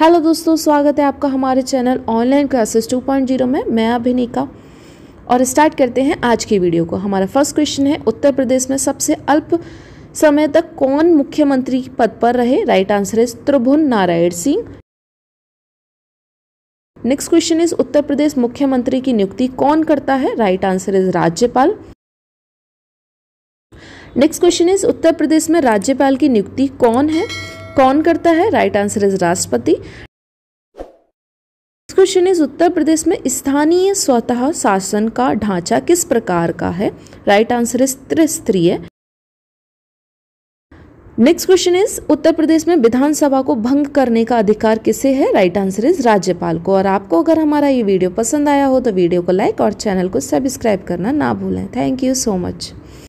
hello दोस्तों स्वागत है आपका हमारे चैनल ऑनलाइन क्लासेस 2.0 में मैं अभिनिका और स्टार्ट करते हैं आज की वीडियो को हमारा फर्स्ट क्वेश्चन है उत्तर प्रदेश में सबसे अल्प समय तक कौन मुख्यमंत्री पद पर रहे right answer is Tribhuvan Narayan Singh next question is Uttar Pradesh मुख्यमंत्री की नियुक्ति कौन करता है राइट आंसर इज राज्यपाल next question is Uttar Pradesh में राज्यपाल की नियुक्ति कौन है कौन करता है राइट आंसर इज राष्ट्रपति क्वेश्चन इज उत्तर प्रदेश में स्थानीय स्वतः शासन का ढांचा किस प्रकार का है राइट आंसर इज त्रिस्त्रीय next question is Uttar Pradesh में विधानसभा को भंग करने का अधिकार किसे है राइट आंसर इज राज्यपाल को और आपको अगर हमारा ये वीडियो पसंद आया हो तो वीडियो को लाइक और चैनल को सब्सक्राइब करना ना भूलें थैंक यू सो मच